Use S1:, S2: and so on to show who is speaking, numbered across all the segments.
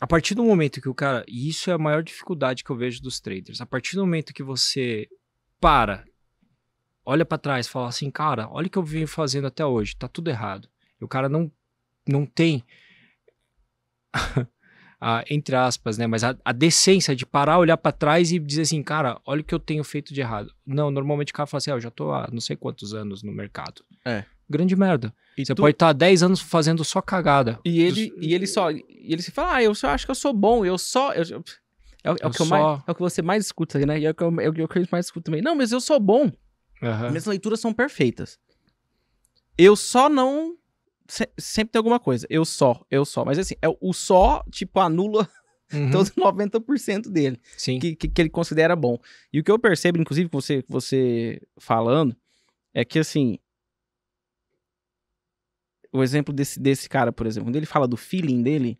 S1: a partir do momento que o cara. E isso é a maior dificuldade que eu vejo dos traders. A partir do momento que você para, olha para trás, fala assim, cara, olha o que eu venho fazendo até hoje, tá tudo errado. E o cara não, não tem. a, entre aspas, né? Mas a, a decência de parar, olhar para trás e dizer assim, cara, olha o que eu tenho feito de errado. Não, normalmente o cara fala assim, ah, eu já tô há não sei quantos anos no mercado. É grande merda. E você tu... pode estar tá 10 anos fazendo só cagada.
S2: E ele, e ele só. E ele se fala, ah, eu só acho que eu sou bom, eu só. Eu... É, o, é o que só... mais, é o que você mais escuta, né? E é o que eu, é o que eu mais escuto também. Não, mas eu sou bom. Uhum. Minhas leituras são perfeitas. Eu só não. Se, sempre tem alguma coisa. Eu só, eu só. Mas assim, é o só, tipo, anula uhum. todos 90% dele. Sim. Que, que, que, ele considera bom. E o que eu percebo, inclusive, você, você falando, é que assim, o exemplo desse, desse cara, por exemplo, quando ele fala do feeling dele,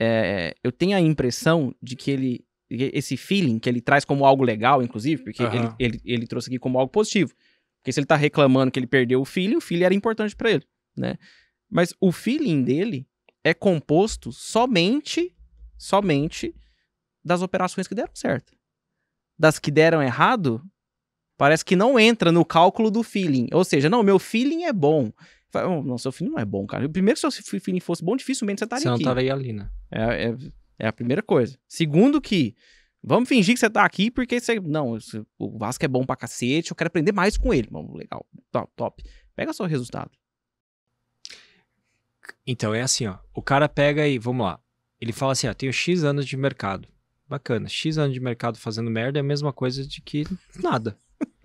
S2: é, eu tenho a impressão de que ele. Esse feeling que ele traz como algo legal, inclusive, porque uhum. ele, ele, ele trouxe aqui como algo positivo. Porque se ele tá reclamando que ele perdeu o filho, o filho era importante para ele, né? Mas o feeling dele é composto somente, somente das operações que deram certo. Das que deram errado, parece que não entra no cálculo do feeling. Ou seja, não, meu feeling é bom. Fala, oh, não, seu filho não é bom, cara. Primeiro, se seu filho fosse bom, dificilmente você estaria você aqui. Você não estaria ali, né? É, é, é, a primeira coisa. Segundo que, vamos fingir que você tá aqui porque você... Não, o Vasco é bom pra cacete, eu quero aprender mais com ele. Bom, legal, top. Pega só o resultado. Então, é assim, ó. O cara pega e, vamos lá. Ele
S1: fala assim, ó, tenho X anos de mercado. Bacana. X anos de mercado fazendo merda é a mesma coisa de que nada.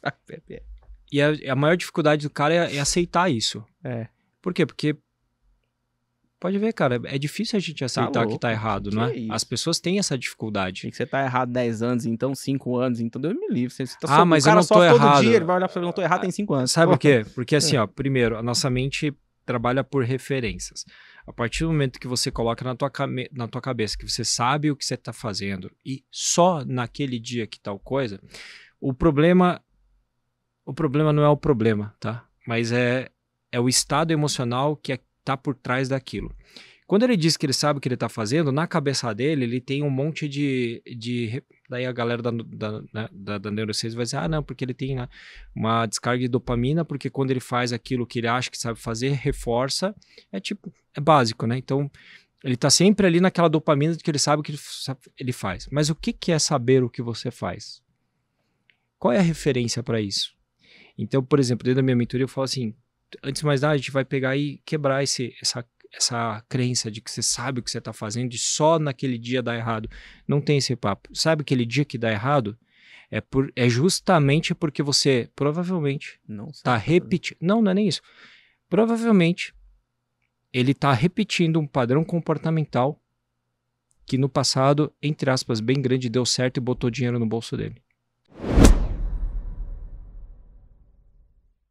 S1: Tá, é. E a, a, maior dificuldade do cara é, é aceitar isso. É. Por quê? Porque Pode ver, cara, é difícil a gente
S2: aceitar tá que tá errado, que não é? é As pessoas têm essa dificuldade. Tem que você tá errado 10 anos, então 5 anos, então eu me
S1: livro. Você tá ah, so... mas o cara eu não tô errado. Todo dia, ele
S2: vai olhar pra ele, não tô errado, tem 5 anos. Sabe por quê? Porque assim, é. ó,
S1: primeiro, a nossa mente trabalha por referências. A partir do momento que você coloca na tua, na tua cabeça que você sabe o que você tá fazendo e só naquele dia que tal coisa, o problema o problema não é o problema, tá? Mas é, é o estado emocional que está é, tá por trás daquilo. Quando ele diz que ele sabe o que ele está fazendo, na cabeça dele, ele tem um monte de. de daí a galera da, da, né, da, da neurociência vai dizer: ah, não, porque ele tem né, uma descarga de dopamina, porque quando ele faz aquilo que ele acha que sabe fazer, reforça. É tipo, é básico, né? Então, ele está sempre ali naquela dopamina de que ele sabe o que ele, ele faz. Mas o que, que é saber o que você faz? Qual é a referência para isso? Então, por exemplo, dentro da minha mentoria eu falo assim, antes de mais nada, a gente vai pegar e quebrar esse, essa, essa crença de que você sabe o que você está fazendo e só naquele dia dá errado. Não tem esse papo. Sabe aquele dia que dá errado? É, por, é justamente porque você provavelmente está repetindo. Não, não é nem isso. Provavelmente ele está repetindo um padrão comportamental que no passado, entre aspas, bem grande, deu certo e botou dinheiro no bolso dele.